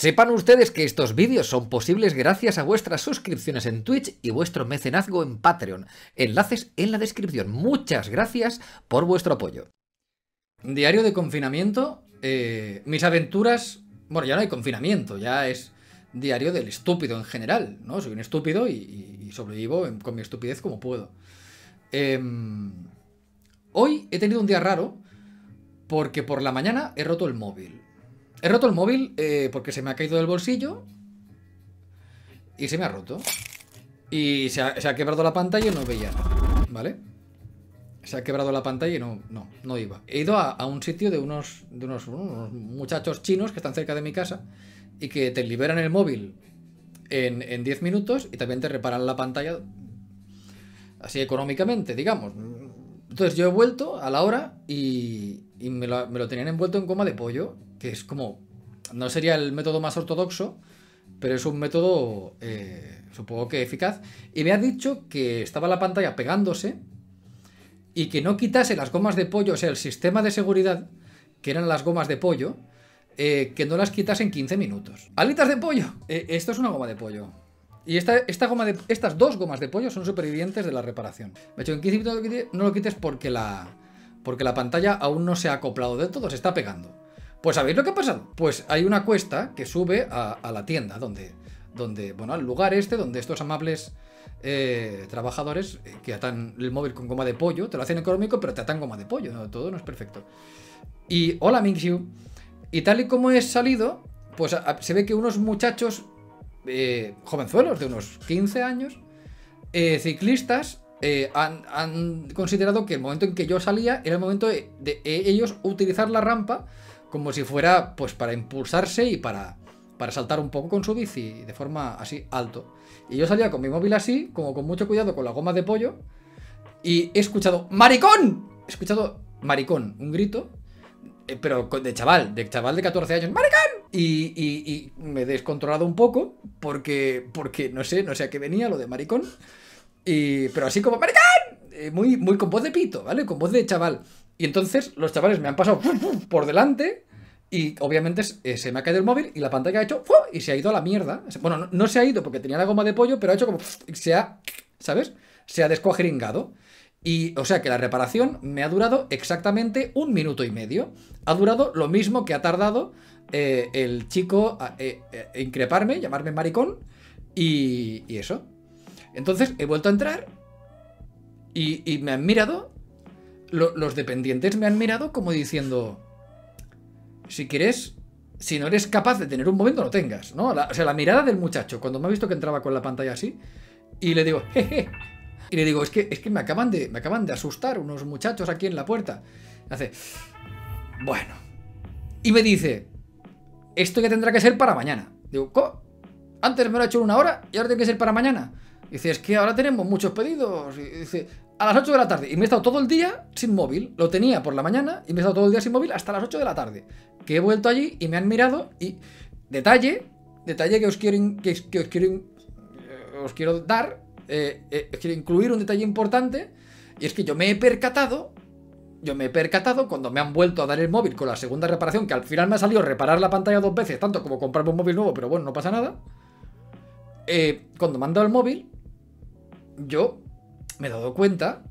Sepan ustedes que estos vídeos son posibles gracias a vuestras suscripciones en Twitch y vuestro mecenazgo en Patreon. Enlaces en la descripción. Muchas gracias por vuestro apoyo. Diario de confinamiento. Eh, mis aventuras... Bueno, ya no hay confinamiento, ya es diario del estúpido en general, ¿no? Soy un estúpido y, sobrevivo con mi estupidez como puedo. Em, hoy he tenido un día raro porque por la mañana he roto el móvil. He roto el móvil eh, porque se me ha caído del bolsillo y se me ha roto. Y se ha, quebrado la pantalla y no veía nada, ¿vale? Se ha quebrado la pantalla y no, no, no iba. He ido a, un sitio de, unos, de unos, muchachos chinos que están cerca de mi casa y que te liberan el móvil en 10 minutos y también te reparan la pantalla así económicamente, digamos. Entonces yo he vuelto a la hora y, me lo tenían envuelto en coma de pollo que es como, no sería el método más ortodoxo, pero es un método eh, supongo que eficaz. Y me ha dicho que estaba la pantalla pegándose y que no quitase las gomas de pollo, o sea, el sistema de seguridad, que eran las gomas de pollo, eh, que no las quitase en 15 minutos. ¡Alitas de pollo! Eh, esto es una goma de pollo. Y esta, esta goma de, estas dos gomas de pollo son supervivientes de la reparación. Me dicho que en 15 minutos no lo quites porque la, porque la pantalla aún no se ha acoplado de todo, se está pegando. Pues ¿sabéis lo que ha pasado? Pues hay una cuesta que sube a, la tienda, donde, donde, bueno, al lugar este, donde estos amables eh, trabajadores eh, que atan el móvil con goma de pollo, te lo hacen económico, pero te atan goma de pollo, todo no es perfecto. Y hola Mingxiu, y tal y como he salido, pues se ve que unos muchachos eh, jovenzuelos de unos 15 años, ciclistas, han, considerado que el momento en que yo salía era el momento de ellos utilizar la rampa como si fuera pues para impulsarse y para, para saltar un poco con su bici de forma así alto. Y yo salía con mi móvil así, como con mucho cuidado con la goma de pollo, y he escuchado ¡Maricón! He escuchado maricón, un grito, eh, pero de chaval, de chaval de 14 años, ¡Maricón! Y, y, y me he descontrolado un poco porque, porque no sé, no sé a qué venía lo de maricón, y, pero así como ¡Maricón! Eh, muy, muy con voz de pito, ¿vale? Con voz de chaval. Y entonces los chavales me han pasado por delante y obviamente eh, se me ha caído el móvil y la pantalla ha hecho y se ha ido a la mierda. Bueno, no, se ha ido porque tenía la goma de pollo, pero ha hecho como se ha, ¿sabes? Se ha descuajeringado. Y, o sea que la reparación me ha durado exactamente un minuto y medio. Ha durado lo mismo que ha tardado eh, el chico a, eh, increparme, llamarme maricón y, eso. Entonces he vuelto a entrar y me han mirado los dependientes me han mirado como diciendo, si quieres, si no eres capaz de tener un momento, no tengas, ¿no? o sea, la mirada del muchacho, cuando me ha visto que entraba con la pantalla así, y le digo, jeje, y le digo, es que, es que me, acaban de, me acaban de asustar unos muchachos aquí en la puerta. Hace, bueno. Y me dice, esto ya tendrá que ser para mañana. Digo, ¿cómo? Antes me lo ha hecho una hora y ahora tiene que ser para mañana. Dice, es que ahora tenemos muchos pedidos. Y dice, a las 8 de la tarde. Y me he estado todo el día sin móvil. Lo tenía por la mañana y me he estado todo el día sin móvil hasta las 8 de la tarde. Que he vuelto allí y me han mirado y... Detalle, detalle que os quiero, que, os, quiero, eh, os quiero dar, eh, eh, os quiero incluir un detalle importante, y es que yo me he percatado, yo me he percatado cuando me han vuelto a dar el móvil con la segunda reparación, que al final me ha salido reparar la pantalla dos veces, tanto como comprarme un móvil nuevo, pero bueno, no pasa nada. cuando me han dado el móvil, yo me he dado cuenta,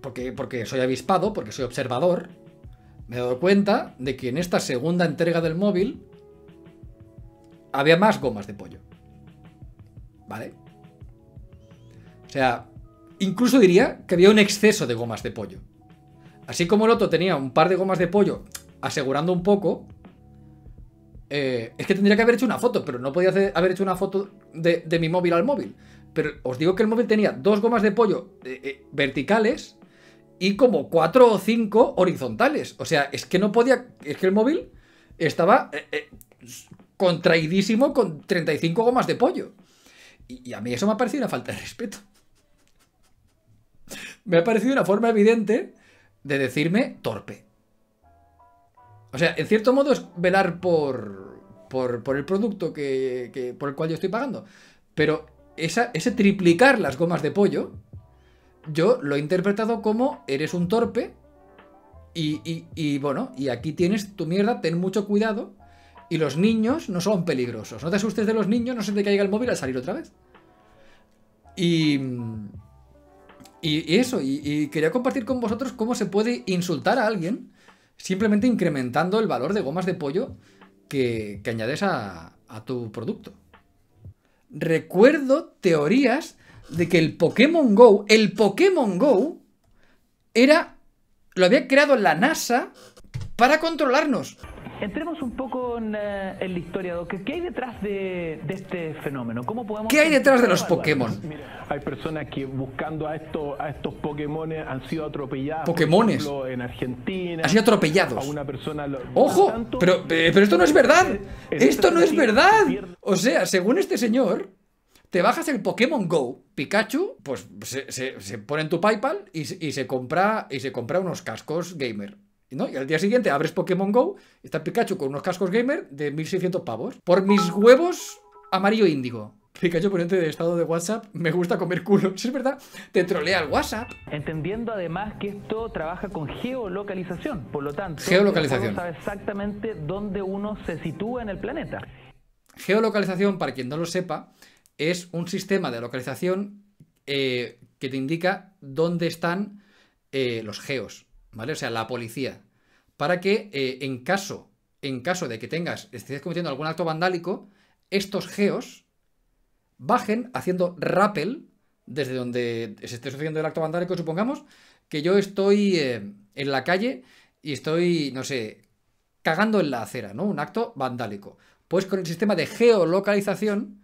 porque, porque soy avispado, porque soy observador, me he dado cuenta de que en esta segunda entrega del móvil había más gomas de pollo. ¿Vale? O sea, incluso diría que había un exceso de gomas de pollo. Así como el otro tenía un par de gomas de pollo asegurando un poco, eh, es que tendría que haber hecho una foto, pero no podía haber hecho una foto de mi móvil al móvil. Pero os digo que el móvil tenía dos gomas de pollo eh, eh, verticales y como cuatro o cinco horizontales. O sea, es que no podía. Es que el móvil estaba contraídísimo eh, contraidísimo con 35 gomas de pollo. Y, a mí eso me ha parecido una falta de respeto. me ha parecido una forma evidente de decirme torpe. O sea, en cierto modo es velar por, por, el producto por el cual yo estoy pagando. Pero ese triplicar las gomas de pollo, yo lo he interpretado como eres un torpe y, bueno, y aquí tienes tu mierda, ten mucho cuidado. Y los niños no son peligrosos. No te asustes de los niños, no se te caiga el móvil al salir otra vez. Y... eso, y quería compartir con vosotros cómo se puede insultar a alguien simplemente incrementando el valor de gomas de pollo que, añades a tu producto recuerdo teorías de que el Pokémon Go, el Pokémon Go, era, lo había creado la NASA para controlarnos. Entremos un poco en, eh, la historia, ¿Qué hay detrás de, este fenómeno? ¿Cómo podemos ¿Qué hay detrás de los Pokémon? hay personas que buscando a, estos a Pokémon han sido atropellados. ¿Pokémones? en Argentina. Han sido atropellados. A una persona ¡Ojo! pero, eh, pero esto no es verdad. ¡Esto no es verdad! O sea, según este señor, te bajas el Pokémon Go, Pikachu, pues se, pone en tu PayPal y, se compra, y se compra unos cascos gamer. Y al día siguiente abres Pokémon Go, está Pikachu con unos cascos gamer de 1600 pavos. Por mis huevos amarillo índigo. Pikachu ponente de estado de WhatsApp, me gusta comer culo. Si es verdad, te trolea el WhatsApp. Entendiendo además que esto trabaja con geolocalización, por lo tanto, geolocalización. sabe exactamente dónde uno se sitúa en el planeta. Geolocalización, para quien no lo sepa, es un sistema de localización eh, que te indica dónde están eh, los geos. ¿vale? O sea, la policía, para que eh, en caso, en caso de que tengas, estés cometiendo algún acto vandálico, estos geos bajen haciendo rappel desde donde se esté sucediendo el acto vandálico, supongamos, que yo estoy eh, en la calle y estoy, no sé, cagando en la acera, ¿no? Un acto vandálico. Pues con el sistema de geolocalización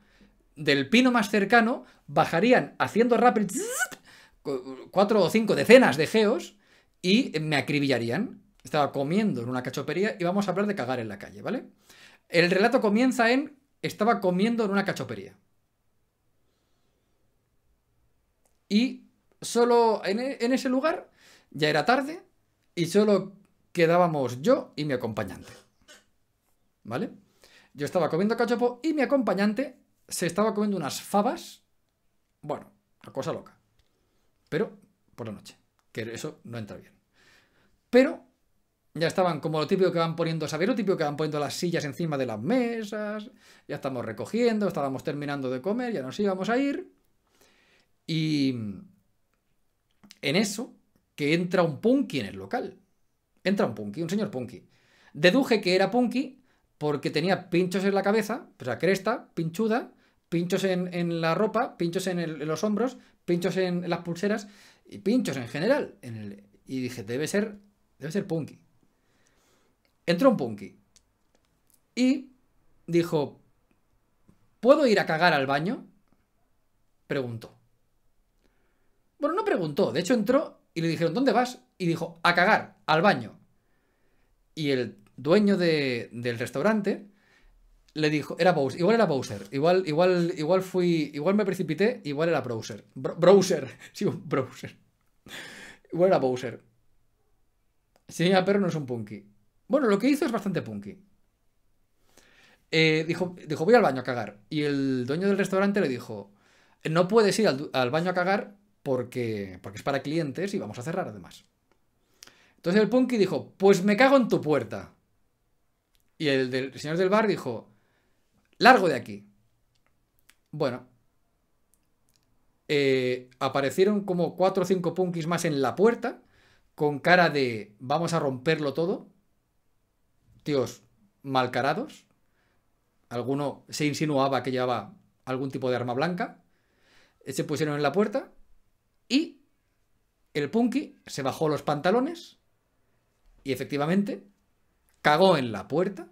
del pino más cercano bajarían haciendo rappel cuatro o cinco decenas de geos y me acribillarían. Estaba comiendo en una cachopería y vamos a hablar de cagar en la calle, ¿vale? El relato comienza en estaba comiendo en una cachopería. Y solo e, en, ese lugar ya era tarde y solo quedábamos yo y mi acompañante. ¿Vale? Yo estaba comiendo cachopo y mi acompañante se estaba comiendo unas fabas. Bueno, una cosa loca. Pero por la noche que eso no entra bien. Pero ya estaban como lo típico que van poniendo, ¿sabéis lo típico que van poniendo las sillas encima de las mesas? Ya estamos recogiendo, estábamos terminando de comer, ya nos íbamos a ir. Y en eso, que entra un punky en el local. Entra un punky, un señor punky. Deduje que era punky porque tenía pinchos en la cabeza, o sea, cresta, pinchuda, pinchos en, la ropa, pinchos en, los hombros, pinchos en las pulseras y pinchos en general. y dije, debe ser, debe ser punky. Entró un punky y dijo, ¿puedo ir a cagar al baño? Preguntó. Bueno, no preguntó, de hecho entró y le dijeron, ¿dónde vas? Y dijo, a cagar, al baño. Y el dueño del restaurante le dijo, era Bowser, igual era Bowser, igual, igual, igual fui, igual me precipité, igual era Browser. browser, sí, Browser. Igual era Bowser. sí pero perro no es un punky. Bueno, lo que hizo es bastante punky. Eh, dijo, dijo, voy al baño a cagar. Y el dueño del restaurante le dijo, no puedes ir al, baño a cagar porque, porque es para clientes y vamos a cerrar además. Entonces el punky dijo, pues me cago en tu puerta. Y el, del, el señor del bar dijo, largo de aquí. Bueno, eh, aparecieron como cuatro o cinco punkis más en la puerta, con cara de vamos a romperlo todo. Tíos malcarados. Alguno se insinuaba que llevaba algún tipo de arma blanca. Se pusieron en la puerta y el punky se bajó los pantalones y efectivamente cagó en la puerta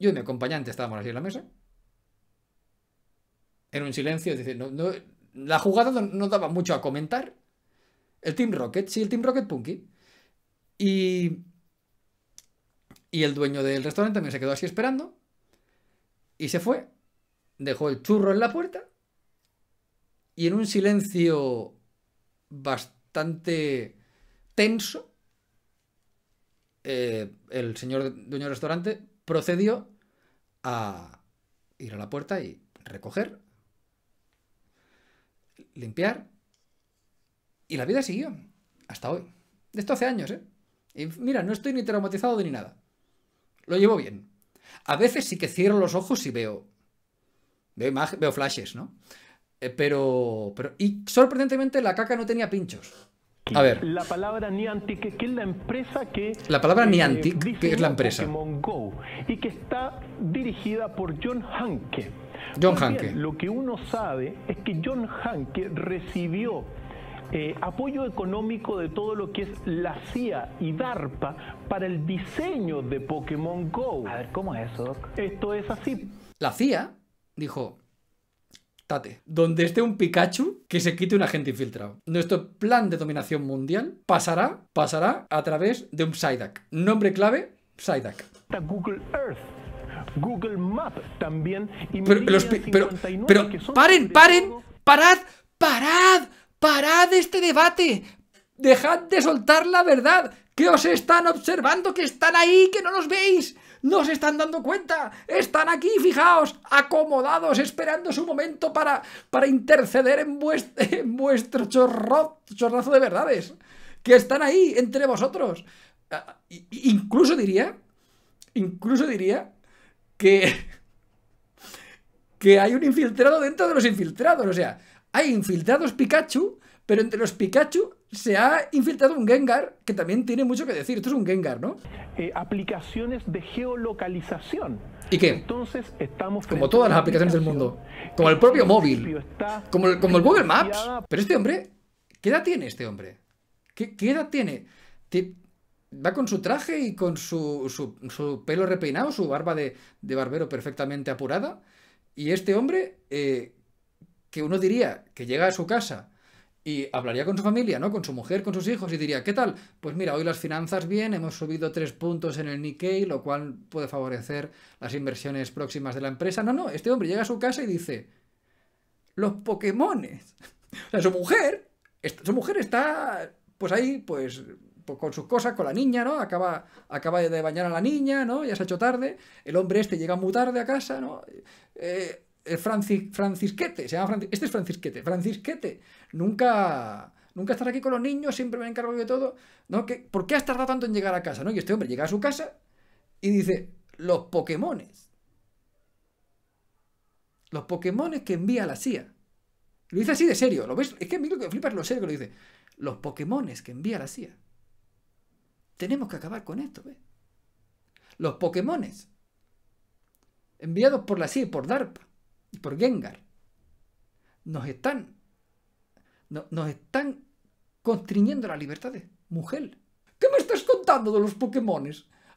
yo y mi acompañante estábamos así en la mesa. En un silencio, la jugada no, daba mucho a comentar. El Team Rocket, sí, el Team Rocket Punky. Y, y el dueño del restaurante también se quedó así esperando. Y se fue. Dejó el churro en la puerta. Y en un silencio bastante tenso, eh, el señor dueño del restaurante procedió a ir a la puerta y recoger, limpiar, y la vida siguió hasta hoy. esto hace años, ¿eh? Y mira, no estoy ni traumatizado ni nada. Lo llevo bien. A veces sí que cierro los ojos y veo. Veo, flashes, ¿no? Eh, pero, pero. Y sorprendentemente la caca no tenía pinchos. La palabra Niantic, que es la empresa que. La palabra eh, Niantic, es la empresa. Pokémon Go, y que está dirigida por John Hanke. John Hanke. lo que uno sabe es que John Hanke recibió eh, apoyo económico de todo lo que es la CIA y DARPA para el diseño de Pokémon Go. A ver, ¿cómo es eso? Esto es así. La CIA dijo, donde esté un Pikachu que se quite un agente infiltrado. Nuestro plan de dominación mundial pasará, pasará a través de un Psyduck. Nombre clave, Psyduck. Google también. pero, pero paren, paren, parad, parad, parad este debate. Dejad de soltar la verdad. Que os están observando, que están ahí, que no los veis. ¡No se están dando cuenta! ¡Están aquí, fijaos! Acomodados, esperando su momento para, para interceder en, vuestro chorro chorrazo de verdades. Que están ahí, entre vosotros. Ah, incluso diría, incluso diría que, que hay un infiltrado dentro de los infiltrados. O sea, hay infiltrados Pikachu, pero entre los Pikachu se ha infiltrado un Gengar que también tiene mucho que decir. Esto es un Gengar, ¿no? Eh, aplicaciones de geolocalización. ¿Y qué? Entonces estamos como todas las aplicaciones del mundo, como el propio móvil, como el, como Google Maps. Pero este hombre, ¿qué edad tiene este hombre? ¿Qué, edad tiene? va con su traje y con su, pelo repeinado, su barba de, barbero perfectamente apurada. Y este hombre, eh, que uno diría que llega a su casa y hablaría con su familia, ¿no? Con su mujer, con sus hijos y diría, ¿qué tal? Pues mira, hoy las finanzas bien, hemos subido tres puntos en el Nikkei, lo cual puede favorecer las inversiones próximas de la empresa. No, no, este hombre llega a su casa y dice, los Pokémones. O sea, su mujer, su mujer está, pues ahí, pues, pues con sus cosas, con la niña, ¿no? Acaba, acaba de bañar a la niña, ¿no? Ya se ha hecho tarde. El hombre este llega muy tarde a casa, ¿no? Eh, eh, Francis, Francisquete, se llama este es Francisquete, Francisquete, nunca, nunca estar aquí con los niños, siempre me encargo de todo, ¿no? ¿Qué, ¿Por qué has tardado tanto en llegar a casa? ¿no? Y este hombre llega a su casa y dice, los Pokémones, los Pokémones que envía la CIA. Lo dice así de serio, ¿lo ves? Es que me que lo serio que lo dice. Los Pokémones que envía la CIA. Tenemos que acabar con esto, ¿ves? Los Pokémones enviados por la CIA por DARPA por Gengar. Nos están, no, nos están constriñendo libertad de Mujer, ¿qué me estás contando de los Pokémon?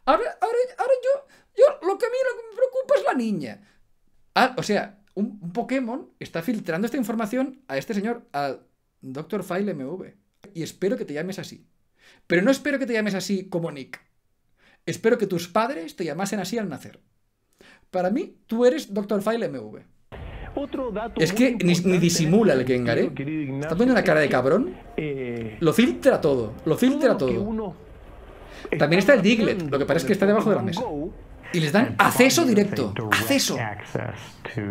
Ahora, yo, yo, lo que a mí lo que me preocupa es la niña. Ah, o sea, un, un, Pokémon está filtrando esta información a este señor, al Dr. File MV. Y espero que te llames así. Pero no espero que te llames así como Nick. Espero que tus padres te llamasen así al nacer. Para mí, tú eres Dr. File MV es que ni, este disimula el Gengar, ¿eh? Está poniendo la cara de cabrón? Eh, lo filtra todo, lo filtra todo. También está el Diglett, lo que parece que está debajo de la mesa. Y les dan acceso directo. Acceso.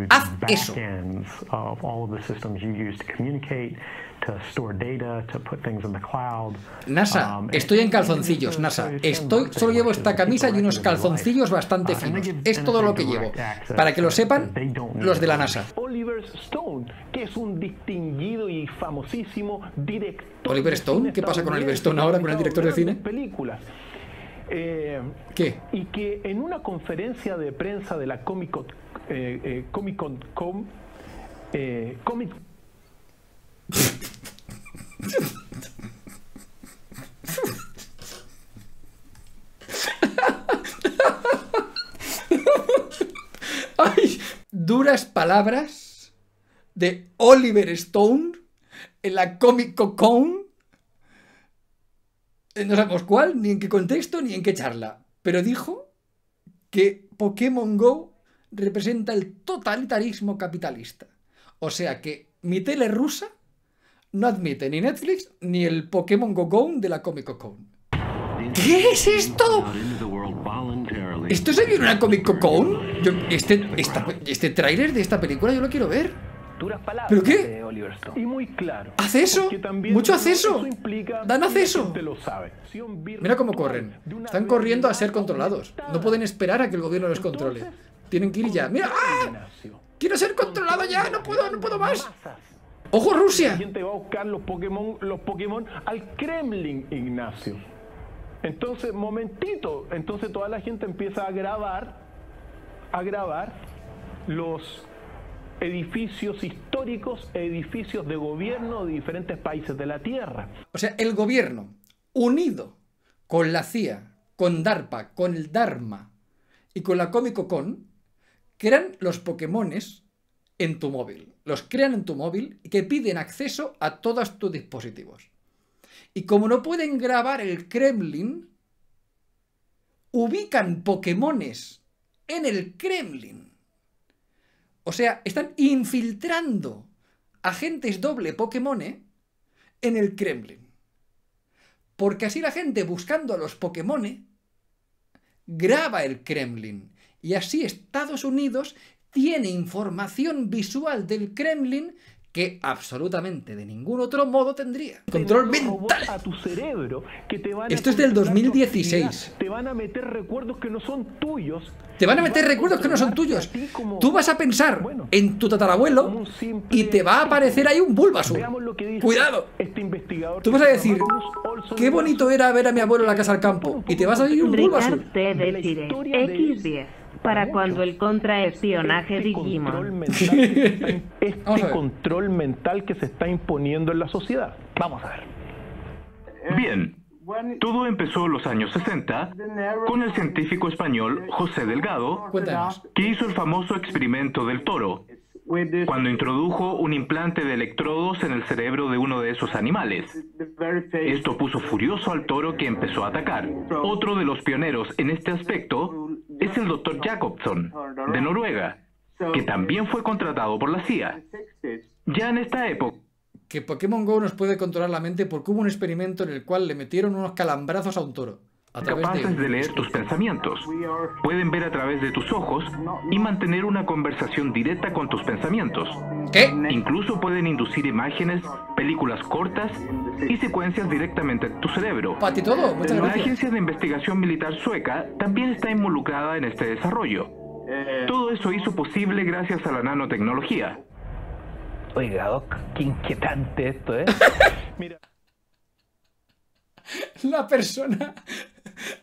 Haz eso. NASA, estoy en calzoncillos, NASA. Estoy, solo llevo esta camisa y unos calzoncillos bastante uh, finos. Es todo lo que llevo. Para que lo sepan los de la NASA. Oliver Stone, que es un distinguido y famosísimo director. Oliver Stone, ¿qué pasa con Oliver Stone ahora, con el director de cine? Películas. Eh, ¿Qué? Y que en una conferencia de prensa de la Comic Con, eh, eh, Comic duras palabras de Oliver Stone en la Comic Con. Eh, no sabemos cuál, ni en qué contexto, ni en qué charla. Pero dijo que Pokémon Go representa el totalitarismo capitalista. O sea que mi tele rusa no admite ni Netflix ni el Pokémon Go de la Comic Con. ¿Qué es esto? ¿Esto es en una Comic Con? Yo, este, esta, este tráiler de esta película yo lo quiero ver. ¿Pero qué? ¿Hace eso. ¿Dan acceso? Mira cómo corren. Están corriendo a ser controlados. No pueden esperar a que el gobierno los controle. Tienen que ir ya. ¡Mira! ¡ah! ¡Quiero ser controlado ya! ¡No puedo, no puedo más! ¡Ojo Rusia! La gente va a buscar los Pokémon, los al Kremlin, Ignacio. Entonces, momentito, entonces toda la gente empieza a grabar, a grabar los edificios históricos, edificios de gobierno de diferentes países de la Tierra. O sea, el gobierno, unido con la CIA, con DARPA, con el Dharma y con la Comicocon, Con, crean los Pokémones en tu móvil los crean en tu móvil y que piden acceso a todos tus dispositivos. Y como no pueden grabar el Kremlin, ubican Pokémones en el Kremlin. O sea, están infiltrando agentes doble Pokémon. en el Kremlin. Porque así la gente buscando a los Pokémon. graba el Kremlin. Y así Estados Unidos tiene información visual del Kremlin que absolutamente de ningún otro modo tendría. Control mental. A tu cerebro Esto es del 2016. Te van a meter recuerdos que no son tuyos. Te van a meter recuerdos que no son tuyos. Tú vas a pensar en tu tatarabuelo y te va a aparecer ahí un Bulbasaur. Cuidado. Este investigador Tú vas a decir, qué bonito era ver a mi abuelo en la casa al campo y te vas a salir un Bulbasaur. X10 para cuando el contraespionaje este dijimos este control mental que se está imponiendo en la sociedad. Vamos a ver. Eh, Bien. Todo empezó en los años 60 con el científico español José Delgado, que hizo el famoso experimento del toro, cuando introdujo un implante de electrodos en el cerebro de uno de esos animales. Esto puso furioso al toro que empezó a atacar. Otro de los pioneros en este aspecto es el doctor Jacobson, de Noruega, que también fue contratado por la CIA. Ya en esta época... Que Pokémon Go nos puede controlar la mente porque hubo un experimento en el cual le metieron unos calambrazos a un toro capaces de leer tus pensamientos. Pueden ver a través de tus ojos y mantener una conversación directa con tus pensamientos. ¿Qué? Incluso pueden inducir imágenes, películas cortas y secuencias directamente a tu cerebro. todo, La agencia de investigación militar sueca también está involucrada en este desarrollo. Eh, todo eso hizo posible gracias a la nanotecnología. Oiga, qué inquietante esto, es ¿eh? Mira. La persona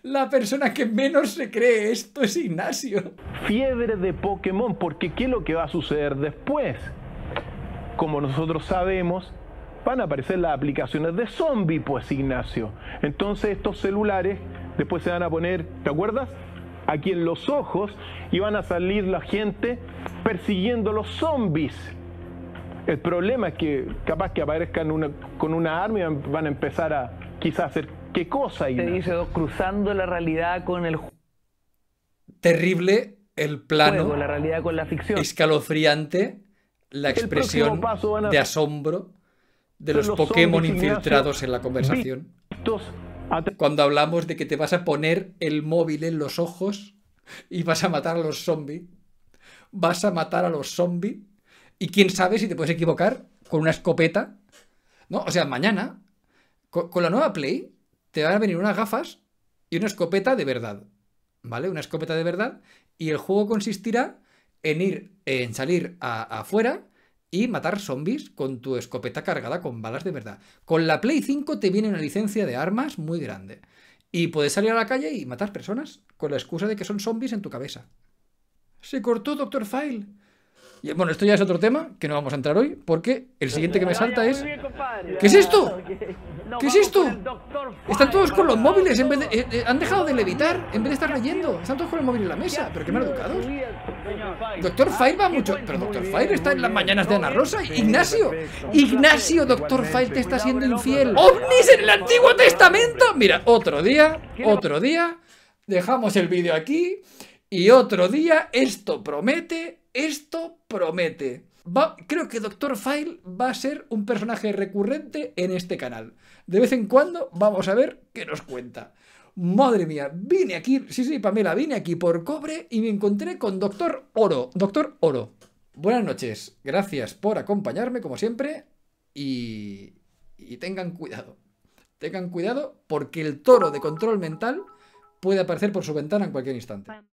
la persona que menos se cree esto es Ignacio. Fiebre de Pokémon, porque ¿qué es lo que va a suceder después? Como nosotros sabemos, van a aparecer las aplicaciones de zombie, pues Ignacio. Entonces estos celulares después se van a poner, ¿te acuerdas? Aquí en los ojos y van a salir la gente persiguiendo los zombies. El problema es que capaz que aparezcan con una arma y van a empezar a quizás hacer ¿Qué cosa Te dice cruzando la realidad con el Terrible el plano. la realidad con la ficción. Escalofriante la expresión de asombro de los, Pokémon infiltrados en la conversación. Cuando hablamos de que te vas a poner el móvil en los ojos y vas a matar a los zombies. Vas a matar a los zombies. Y quién sabe si te puedes equivocar con una escopeta. No, o sea, mañana, con la nueva Play, te van a venir unas gafas y una escopeta de verdad. ¿Vale? Una escopeta de verdad. Y el juego consistirá en ir, en salir afuera y matar zombies con tu escopeta cargada con balas de verdad. Con la Play 5 te viene una licencia de armas muy grande. Y puedes salir a la calle y matar personas con la excusa de que son zombies en tu cabeza. Se cortó Doctor File. Y, bueno, esto ya es otro tema que no vamos a entrar hoy porque el siguiente que me salta es... ¿Qué es esto? ¿Qué es esto? Están todos con los móviles, en vez de, eh, eh, han dejado de levitar, en vez de estar leyendo. Están todos con el móvil en la mesa, pero qué mal educados. Doctor Fire va mucho, pero Doctor Fire está en las mañanas de Ana Rosa. Ignacio, Ignacio, Doctor Fire te está siendo infiel. ¡Ovnis en el Antiguo Testamento! Mira, otro día, otro día, dejamos el vídeo aquí y otro día, esto promete, esto promete creo que Doctor File va a ser un personaje recurrente en este canal. De vez en cuando vamos a ver qué nos cuenta. Madre mía, vine aquí, sí, sí, Pamela, vine aquí por cobre y me encontré con Doctor Oro. Doctor Oro, buenas noches, gracias por acompañarme como siempre y tengan cuidado. Tengan cuidado porque el toro de control mental puede aparecer por su ventana en cualquier instante.